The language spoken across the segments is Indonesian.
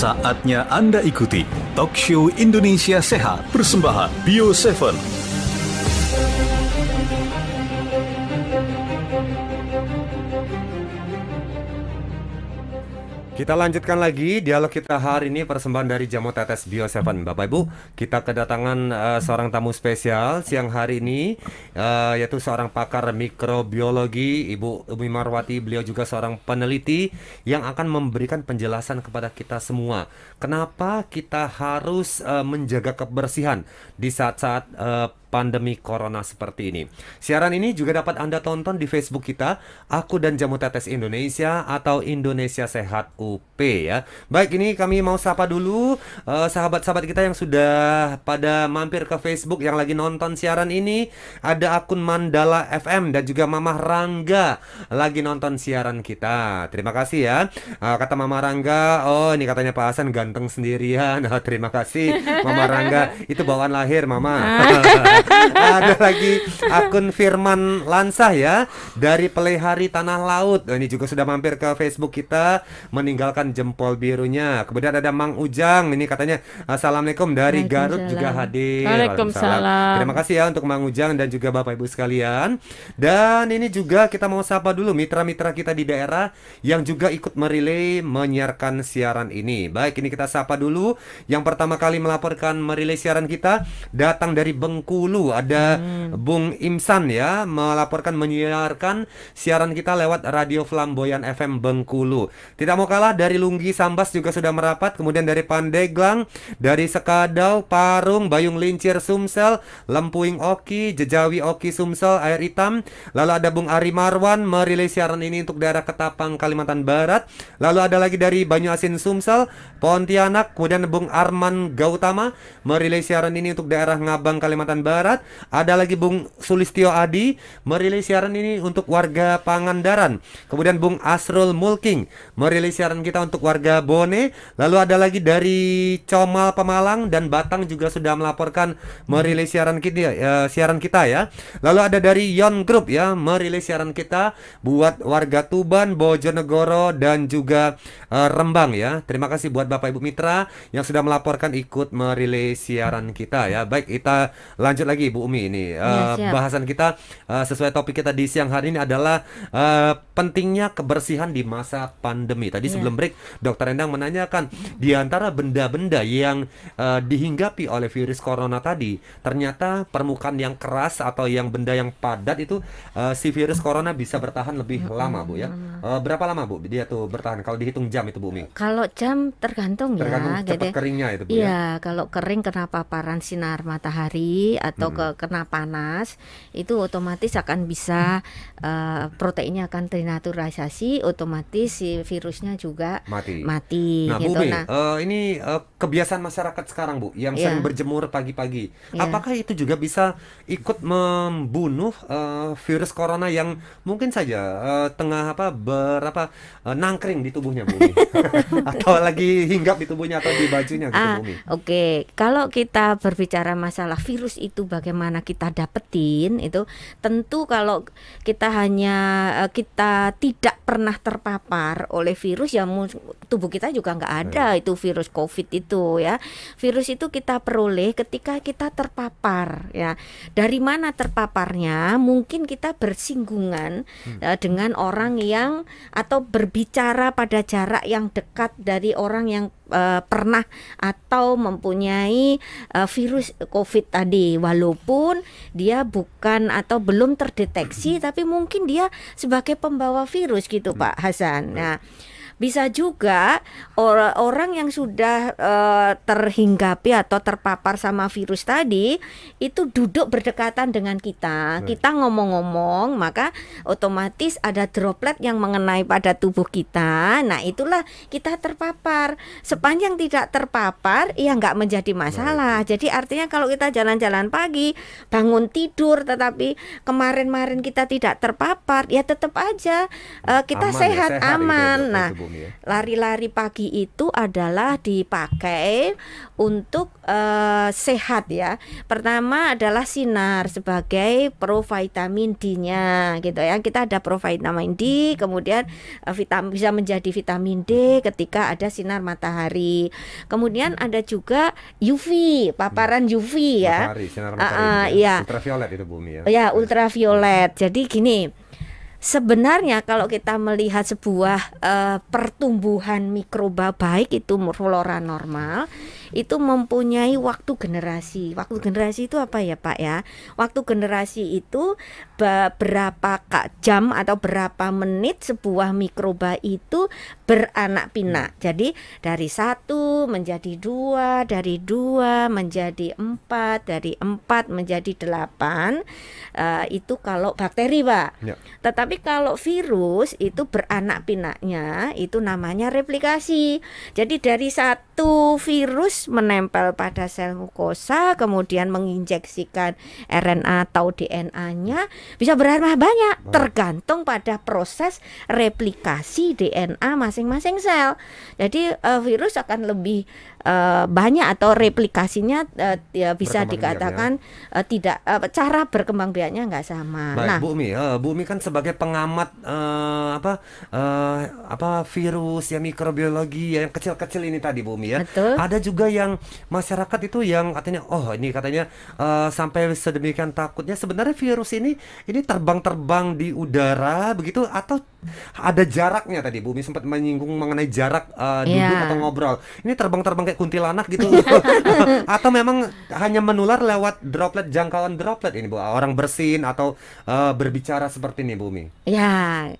Saatnya Anda ikuti Talk Show Indonesia Sehat Persembahan Bio 7 Kita lanjutkan lagi dialog kita hari ini persembahan dari Jamu Tetes Bio 7. Bapak Ibu, kita kedatangan uh, seorang tamu spesial siang hari ini uh, yaitu seorang pakar mikrobiologi Ibu Umi Marwati. Beliau juga seorang peneliti yang akan memberikan penjelasan kepada kita semua. Kenapa kita harus uh, menjaga kebersihan di saat-saat uh, pandemi corona seperti ini. Siaran ini juga dapat Anda tonton di Facebook kita, Aku dan Jamu Tetes Indonesia atau Indonesia Sehat UP ya. Baik, ini kami mau sapa dulu eh, sahabat-sahabat uh, kita yang sudah pada mampir ke Facebook yang lagi nonton siaran ini. Ada akun Mandala FM dan juga Mama Rangga lagi nonton siaran kita. Terima kasih ya. Uh, kata Mama Rangga, oh ini katanya Pak Hasan ganteng sendirian. Oh, terima kasih Mama Rangga. Itu bawaan lahir Mama. ada lagi akun Firman Lansah ya dari Pelihari Tanah Laut. ini juga sudah mampir ke Facebook kita meninggalkan jempol birunya. Kemudian ada Mang Ujang ini katanya Assalamualaikum dari Garut juga hadir. Waalaikumsalam. Terima kasih ya untuk Mang Ujang dan juga Bapak Ibu sekalian. Dan ini juga kita mau sapa dulu mitra-mitra kita di daerah yang juga ikut merilai menyiarkan siaran ini. Baik, ini kita sapa dulu. Yang pertama kali melaporkan merilai siaran kita datang dari Bengkulu Hulu. Ada hmm. Bung Imsan ya melaporkan menyiarkan siaran kita lewat Radio Flamboyan FM Bengkulu. Tidak mau kalah dari Lunggi Sambas juga sudah merapat, kemudian dari Pandeglang, dari Sekadau, Parung, Bayung Lincir Sumsel, Lempuing Oki, Jejawi Oki Sumsel, Air Hitam. Lalu ada Bung Ari Marwan merilis siaran ini untuk daerah Ketapang Kalimantan Barat. Lalu ada lagi dari Banyu Asin Sumsel, Pontianak, kemudian Bung Arman Gautama merilis siaran ini untuk daerah Ngabang Kalimantan Barat. Barat, ada lagi Bung Sulistio Adi merilis siaran ini untuk warga Pangandaran. Kemudian Bung Asrul Mulking merilis siaran kita untuk warga Bone. Lalu ada lagi dari Comal Pemalang dan Batang juga sudah melaporkan merilis siaran kita uh, siaran kita ya. Lalu ada dari Yon Group ya merilis siaran kita buat warga Tuban, Bojonegoro dan juga uh, Rembang ya. Terima kasih buat Bapak Ibu Mitra yang sudah melaporkan ikut merilis siaran kita ya. Baik, kita lanjut lagi Bu Umi ini. Uh, ya, bahasan kita uh, sesuai topik kita di siang hari ini adalah uh, pentingnya kebersihan di masa pandemi. Tadi ya. sebelum break Dokter Endang menanyakan di antara benda-benda yang uh, dihinggapi oleh virus corona tadi, ternyata permukaan yang keras atau yang benda yang padat itu uh, si virus corona bisa bertahan lebih lama, Bu ya. Uh, berapa lama, Bu? Dia tuh bertahan kalau dihitung jam itu Bu Umi. Kalau jam tergantung, ya, tergantung ya, cepat gitu. keringnya itu Bu. Iya, ya. kalau kering kenapa paparan sinar matahari atau atau hmm. ke kena panas itu otomatis akan bisa uh, proteinnya akan terinaturalisasi otomatis si virusnya juga mati. mati nah, gitu. Bu Be, uh, ini uh, kebiasaan masyarakat sekarang Bu yang yeah. Iya. berjemur pagi-pagi. Yeah. Apakah itu juga bisa ikut membunuh uh, virus corona yang mungkin saja uh, tengah apa berapa uh, nangkring di tubuhnya Bu? atau lagi hinggap di tubuhnya atau di bajunya gitu ah, Oke, okay. kalau kita berbicara masalah virus itu itu bagaimana kita dapetin itu tentu kalau kita hanya eh, kita tidak pernah terpapar oleh virus ya tubuh kita juga nggak ada itu virus COVID itu ya. Virus itu kita peroleh ketika kita terpapar ya. Dari mana terpaparnya? Mungkin kita bersinggungan hmm. uh, dengan orang yang atau berbicara pada jarak yang dekat dari orang yang eh, pernah atau mempunyai eh, virus COVID tadi walaupun dia bukan atau belum terdeteksi hmm. tapi mungkin dia sebagai pembawa virus gitu hmm. Pak Hasan. Nah, bisa juga or orang yang sudah uh, terhinggapi atau terpapar sama virus tadi itu duduk berdekatan dengan kita. Right. Kita ngomong-ngomong, maka otomatis ada droplet yang mengenai pada tubuh kita. Nah, itulah kita terpapar. Sepanjang tidak terpapar, ya nggak menjadi masalah. Right. Jadi artinya kalau kita jalan-jalan pagi, bangun tidur tetapi kemarin-marin kita tidak terpapar, ya tetap aja uh, kita aman, sehat, ya, sehat gitu ya, aman. nah, itu, Ya. Lari-lari pagi itu adalah dipakai untuk uh, sehat ya. Pertama adalah sinar sebagai provitamin D-nya gitu ya. Kita ada provitamin D, kemudian uh, eh, vitamin bisa menjadi vitamin D ketika ada sinar matahari. Kemudian ada juga UV, paparan hmm. UV ya. Matahari, sinar matahari. Uh, uh, ya. Iya. Ultraviolet itu bumi ya. Ya, ultraviolet. Jadi gini, sebenarnya kalau kita melihat sebuah uh, pertumbuhan mikroba baik itu flora normal itu mempunyai waktu generasi. Waktu generasi itu apa ya, Pak ya? Waktu generasi itu berapa jam atau berapa menit sebuah mikroba itu beranak pinak. Hmm. Jadi dari satu menjadi dua, dari dua menjadi empat, dari empat menjadi delapan. Uh, itu kalau bakteri, Pak. Ya. Tetapi kalau virus itu beranak pinaknya itu namanya replikasi. Jadi dari satu virus menempel pada sel mukosa kemudian menginjeksikan RNA atau DNA-nya bisa berapa banyak tergantung pada proses replikasi DNA masing-masing sel. Jadi uh, virus akan lebih Eh, banyak atau replikasinya uh, ya bisa dikatakan ya. uh, tidak uh, cara berkembang biaknya nggak sama. Baik, nah, Bumi uh, Bumi kan sebagai pengamat uh, apa uh, apa virus ya mikrobiologi yang kecil-kecil ini tadi Bumi ya. Betul. Ada juga yang masyarakat itu yang katanya oh ini katanya uh, sampai sedemikian takutnya sebenarnya virus ini ini terbang-terbang di udara begitu atau ada jaraknya tadi Bumi sempat menyinggung mengenai jarak uh, duduk yeah. atau ngobrol. Ini terbang-terbang pakai kuntilanak gitu atau memang hanya menular lewat droplet jangkauan droplet ini Bu orang bersin atau uh, berbicara seperti ini Bumi ya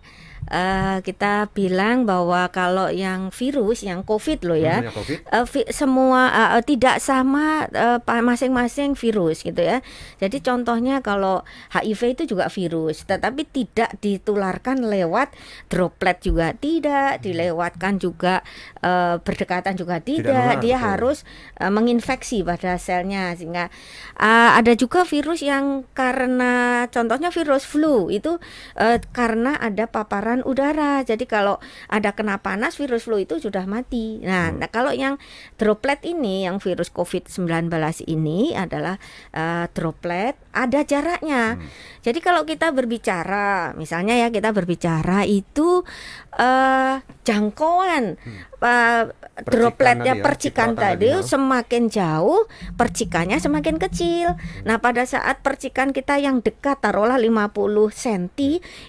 uh, kita bilang bahwa kalau yang virus, yang COVID loh ya, hmm, COVID. Uh, semua uh, tidak sama masing-masing uh, virus gitu ya. Jadi contohnya kalau HIV itu juga virus, tetapi tidak ditularkan lewat droplet juga tidak, hmm. dilewatkan juga uh, berdekatan juga tidak. tidak Dia betul. harus uh, menginfeksi pada selnya sehingga uh, ada juga virus yang karena contohnya virus flu itu uh, karena ada paparan pertukaran udara. Jadi kalau ada kena panas virus flu itu sudah mati. Nah, hmm. nah kalau yang droplet ini yang virus COVID-19 ini adalah uh, droplet ada jaraknya. Hmm. Jadi kalau kita berbicara, misalnya ya kita berbicara itu uh, jangkauan hmm. uh, dropletnya ya, percikan tadi ya. semakin jauh, percikannya semakin kecil. Hmm. Nah, pada saat percikan kita yang dekat taruhlah 50 cm hmm.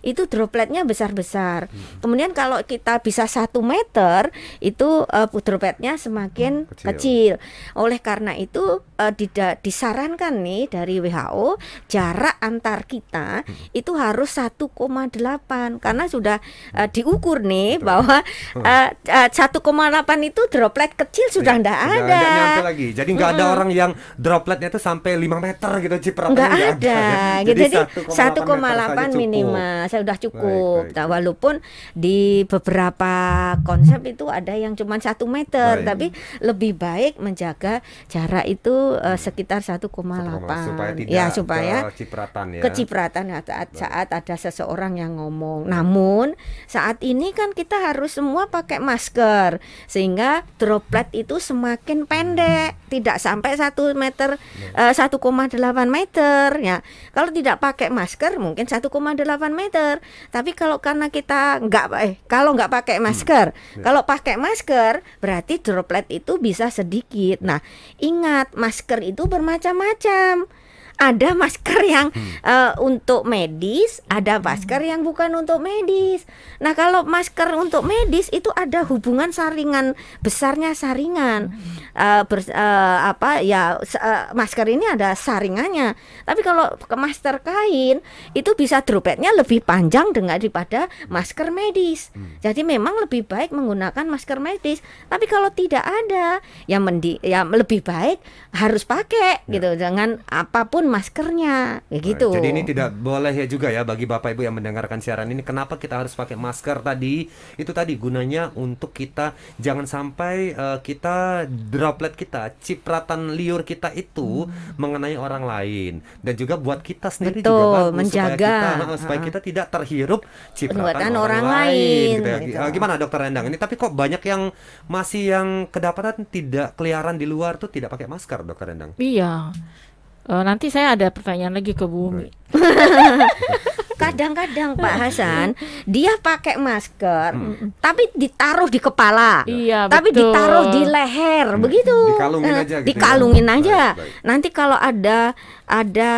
itu dropletnya besar-besar. Hmm. Kemudian kalau kita bisa satu meter itu uh, dropletnya semakin hmm, kecil. kecil. Oleh karena itu uh, disarankan nih dari WHO jarak antar kita hmm. itu harus 1,8 karena sudah uh, diukur nih Betul. bahwa uh, uh, 1,8 itu droplet kecil iya, sudah tidak ya, ada. Enggak lagi. Jadi nggak hmm. ada orang yang dropletnya itu sampai 5 meter gitu cipratan nggak ada. ada. Jadi, Jadi 1,8 minimal saya sudah cukup. Baik, baik. Nah, walaupun di beberapa konsep itu ada yang cuma satu meter, baik. tapi lebih baik menjaga jarak itu uh, sekitar 1,8. Ya, supaya supaya ya. kecipratan ya. Kecipratan saat saat ada seseorang yang ngomong. Namun saat ini kan kita harus semua pakai masker sehingga droplet itu semakin pendek, hmm. tidak sampai satu meter hmm. uh, 1,8 meter ya. Kalau tidak pakai masker mungkin 1,8 meter. Tapi kalau karena kita nggak eh kalau nggak pakai hmm. masker, ya. kalau pakai masker berarti droplet itu bisa sedikit. Nah, ingat masker itu bermacam-macam ada masker yang hmm. uh, untuk medis, ada hmm. masker yang bukan untuk medis. Nah, kalau masker untuk medis itu ada hubungan saringan besarnya saringan. Hmm. Uh, eh, ber, uh, eh, apa ya uh, masker ini ada saringannya. Tapi kalau ke masker kain itu bisa dropetnya lebih panjang dengan daripada masker medis. Hmm. Jadi memang lebih baik menggunakan masker medis. Tapi kalau tidak ada, yang mendi ya lebih baik harus pakai ya. gitu. Jangan apapun maskernya ya gitu. Jadi ini tidak boleh ya juga ya bagi Bapak Ibu yang mendengarkan siaran ini kenapa kita harus pakai masker tadi? Itu tadi gunanya untuk kita jangan sampai uh, kita droplet kita, cipratan liur kita itu hmm. mengenai orang lain dan juga buat kita sendiri Betul, juga bagus menjaga eh, eh, supaya kita, uh, supaya kita tidak terhirup cipratan orang, orang lain. lain gitu. Ya. Gitu. Gimana Dokter Endang? ini? Tapi kok banyak yang masih yang kedapatan tidak keliaran di luar tuh tidak pakai masker Dokter Endang? Iya. Uh, nanti saya ada pertanyaan lagi ke Bumi. Kadang-kadang Pak hmm. Hasan dia pakai masker, hmm. hmm. tapi ditaruh di kepala, iya, tapi betul. ditaruh di leher, hmm. begitu. Dikalungin aja. Gitu ya. dikalungin aja. Baik, baik. Nanti kalau ada ada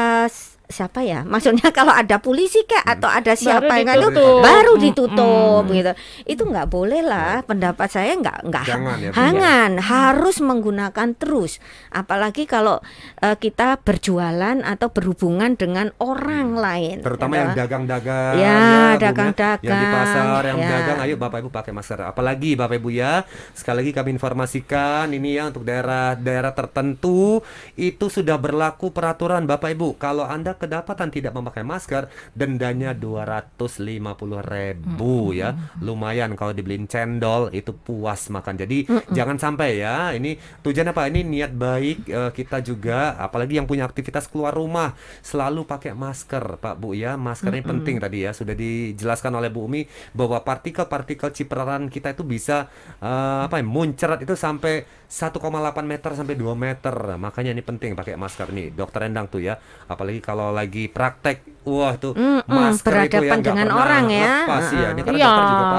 siapa ya? Maksudnya kalau ada polisi kayak hmm. atau ada siapa yang yang itu baru hmm. ditutup hmm. gitu. Itu nggak boleh lah. Ya. Pendapat saya nggak nggak jangan, ya, jangan ya. harus menggunakan terus. Apalagi kalau e, kita berjualan atau berhubungan dengan orang hmm. lain. Terutama gitu. yang dagang-dagang. Ya, ya, dagang-dagang. yang di pasar, yang dagang. Ayo bapak ibu pakai masker. Apalagi bapak ibu ya. Sekali lagi kami informasikan ini ya untuk daerah-daerah tertentu itu sudah berlaku peraturan bapak ibu. Kalau anda kedapatan tidak memakai masker, dendanya 250 hmm. ribu hmm. hmm ya. Hmm, Lumayan kalau dibeliin cendol itu puas makan. Jadi hmm. jangan sampai ya. Ini tujuan apa? Ini niat baik uh, kita juga apalagi yang punya aktivitas keluar rumah selalu pakai masker, Pak Bu ya. Maskernya hmm. penting tadi ya. Sudah dijelaskan oleh Bu Umi bahwa partikel-partikel cipratan kita itu bisa uh, apa ya? Muncrat itu sampai 1,8 meter sampai 2 meter. Makanya ini penting pakai masker nih. Dokter Endang tuh ya. Apalagi kalau kalau lagi praktek wah tuh mm -mm, masker berhadapan itu dengan orang ya iya, kan iya, ya ini karena iya,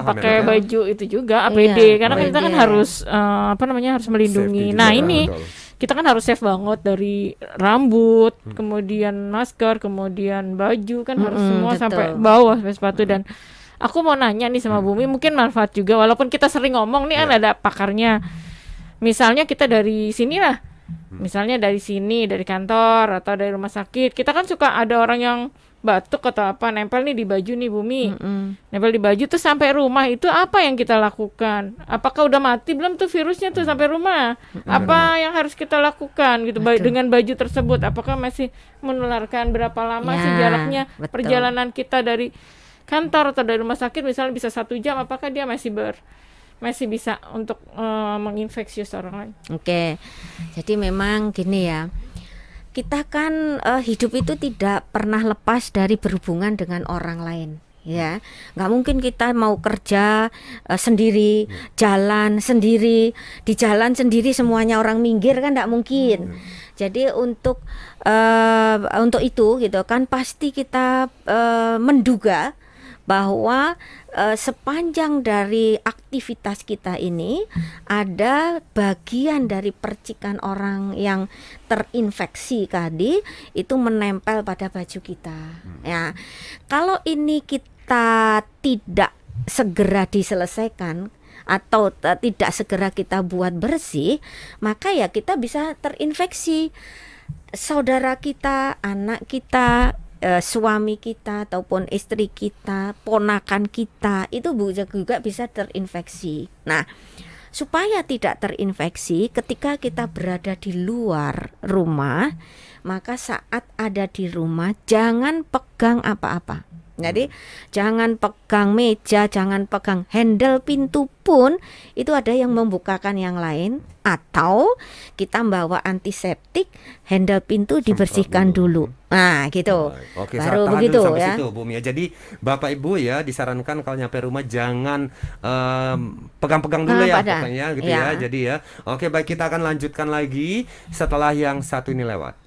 pakai ya, baju itu juga iya. APD iya, karena kan kita kan harus uh, apa namanya harus melindungi Safety nah ini kita kan harus safe banget dari rambut hmm. kemudian masker kemudian baju kan hmm, harus semua betul. sampai bawah sampai sepatu hmm. dan aku mau nanya nih sama hmm. Bumi mungkin manfaat juga walaupun kita sering ngomong nih yeah. kan ada pakarnya misalnya kita dari sini lah Hmm. Misalnya dari sini, dari kantor atau dari rumah sakit. Kita kan suka ada orang yang batuk atau apa nempel nih di baju nih bumi mm -hmm. nempel di baju tuh sampai rumah itu apa yang kita lakukan apakah udah mati belum tuh virusnya tuh mm. sampai rumah apa yang harus kita lakukan gitu betul. dengan baju tersebut apakah masih menularkan berapa lama ya, sih jaraknya betul. perjalanan kita dari kantor atau dari rumah sakit misalnya bisa satu jam apakah dia masih ber masih bisa untuk uh, menginfeksius orang lain. Oke, okay. jadi memang gini ya, kita kan uh, hidup itu tidak pernah lepas dari berhubungan dengan orang lain ya nggak mungkin kita mau kerja uh, sendiri jalan sendiri di jalan sendiri semuanya orang minggir kan nggak mungkin jadi untuk uh, untuk itu gitu kan pasti kita uh, menduga bahwa uh, sepanjang dari aktivitas kita ini ada bagian dari percikan orang yang terinfeksi tadi itu menempel pada baju kita. Hmm. Ya. Kalau ini kita tidak segera diselesaikan atau tidak segera kita buat bersih, maka ya kita bisa terinfeksi saudara kita, anak kita, uh, suami kita ataupun istri kita, ponakan kita itu juga bisa terinfeksi. Nah, supaya tidak terinfeksi ketika kita berada di luar rumah, maka saat ada di rumah jangan pegang apa-apa. Jadi jangan pegang meja, jangan pegang handle pintu pun itu ada yang membukakan yang lain atau kita bawa antiseptik, handle pintu dibersihkan dulu. dulu. Nah, gitu. Oke, Baru begitu dulu ya. Situ, Bu Mia. Jadi Bapak Ibu ya disarankan kalau nyampe rumah jangan pegang-pegang um, dulu ah, ya pokoknya gitu ya. ya. Jadi ya. Oke, baik kita akan lanjutkan lagi setelah yang satu ini lewat.